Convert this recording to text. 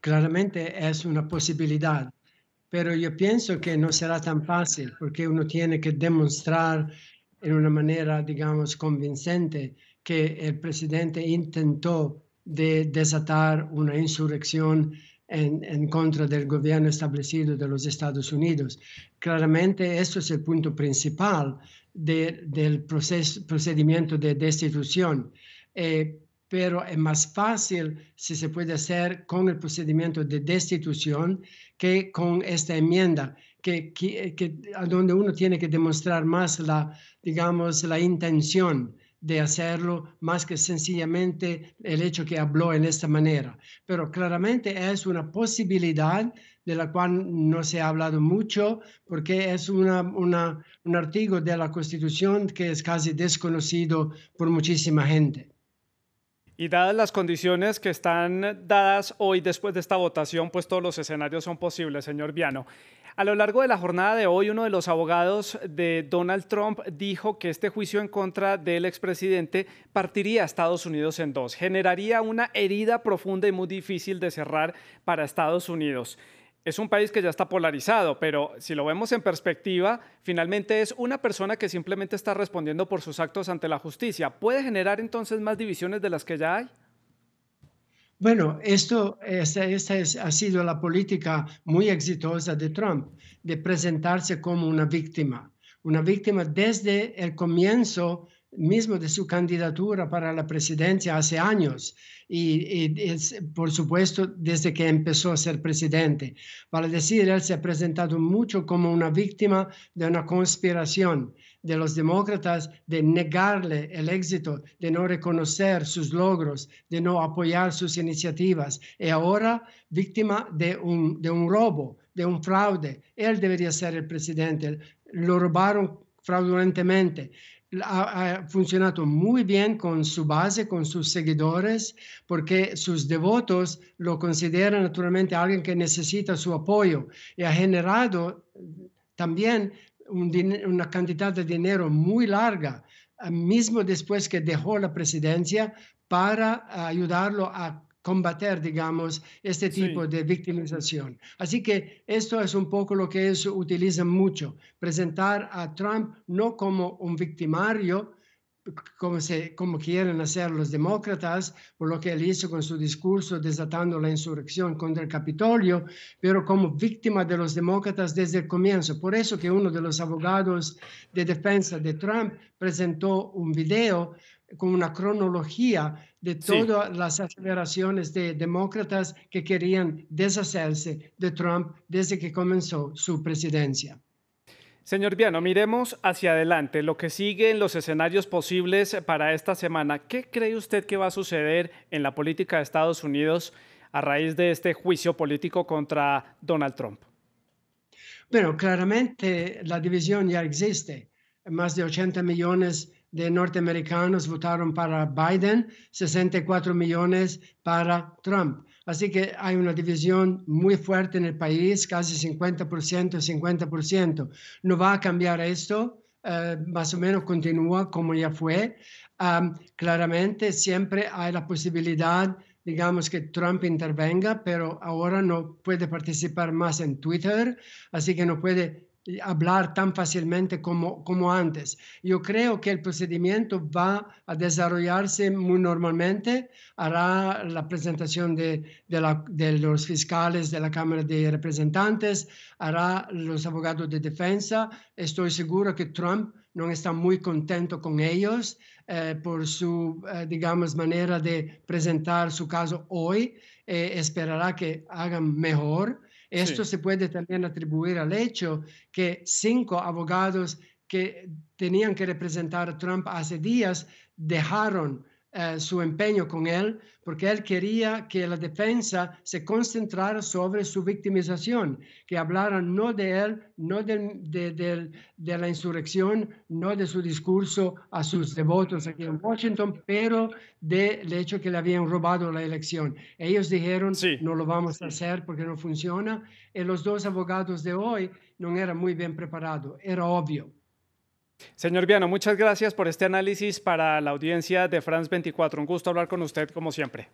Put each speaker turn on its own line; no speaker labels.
claramente es una posibilidad, pero yo pienso que no será tan fácil porque uno tiene que demostrar en una manera, digamos, convincente que el presidente intentó de desatar una insurrección en, contra del gobierno establecido de los Estados Unidos. Claramente, eso es el punto principal del procedimiento de destitución. Eh, pero es más fácil si se puede hacer con el procedimiento de destitución que con esta enmienda, que, a donde uno tiene que demostrar más la, digamos, la intención de hacerlo más que sencillamente el hecho que habló en esta manera. Pero claramente es una posibilidad de la cual no se ha hablado mucho porque es una, un artículo de la Constitución que es casi desconocido por muchísima gente.
Y dadas las condiciones que están dadas hoy después de esta votación, pues todos los escenarios son posibles, señor Viano. A lo largo de la jornada de hoy, uno de los abogados de Donald Trump dijo que este juicio en contra del expresidente partiría a Estados Unidos en dos, generaría una herida profunda y muy difícil de cerrar para Estados Unidos es un país que ya está polarizado, pero si lo vemos en perspectiva, finalmente es una persona que simplemente está respondiendo por sus actos ante la justicia. ¿Puede generar entonces más divisiones de las que ya hay?
Bueno, esto esta, ha sido la política muy exitosa de Trump, de presentarse como una víctima, una víctima desde el comienzo mismo de su candidatura para la presidencia hace años y, por supuesto desde que empezó a ser presidente. Para decir, él se ha presentado mucho como una víctima de una conspiración de los demócratas de negarle el éxito, de no reconocer sus logros, de no apoyar sus iniciativas y ahora víctima de un, de un robo, de un fraude. Él debería ser el presidente. Lo robaron fraudulentemente ha, funcionado muy bien con su base, con sus seguidores, porque sus devotos lo consideran naturalmente alguien que necesita su apoyo y ha generado eh, también una cantidad de dinero muy larga, eh, mismo después que dejó la presidencia, para ayudarlo a combater, digamos, este tipo de victimización. Así que esto es un poco lo que ellos utilizan mucho, presentar a Trump no como un victimario, como, se, como quieren hacer los demócratas, por lo que él hizo con su discurso desatando la insurrección contra el Capitolio, pero como víctima de los demócratas desde el comienzo. Por eso que uno de los abogados de defensa de Trump presentó un video con una cronología de todas las aceleraciones de demócratas que querían deshacerse de Trump desde que comenzó su presidencia.
Señor Viano, miremos hacia adelante, lo que sigue en los escenarios posibles para esta semana. ¿Qué cree usted que va a suceder en la política de Estados Unidos a raíz de este juicio político contra Donald Trump?
Bueno, claramente la división ya existe. Más de 80 millones de norteamericanos votaron para Biden, 64 millones para Trump. Así que hay una división muy fuerte en el país, casi 50%, 50%. No va a cambiar esto, eh, más o menos continúa como ya fue. claramente siempre hay la posibilidad digamos que Trump intervenga, pero ahora no puede participar más en Twitter, así que no puede hablar tan fácilmente como, como antes. Yo creo que el procedimiento va a desarrollarse muy normalmente. Hará la presentación de, de, los fiscales de la Cámara de Representantes, hará los abogados de defensa. Estoy seguro que Trump no está muy contento con ellos eh, por su, eh, digamos, manera de presentar su caso hoy. Eh, esperará que hagan mejor esto se puede también atribuir al hecho que cinco abogados que tenían que representar a Trump hace días dejaron eh, su empeño con él, porque él quería que la defensa se concentrara sobre su victimización, que hablaran no de él, no de, la insurrección, no de su discurso a sus devotos aquí en Washington, pero del hecho que le habían robado la elección. Ellos dijeron, no lo vamos a hacer porque no funciona, y los dos abogados de hoy no eran muy bien preparados,
era obvio. Señor Viano, muchas gracias por este análisis para la audiencia de France 24. Un gusto hablar con usted como siempre.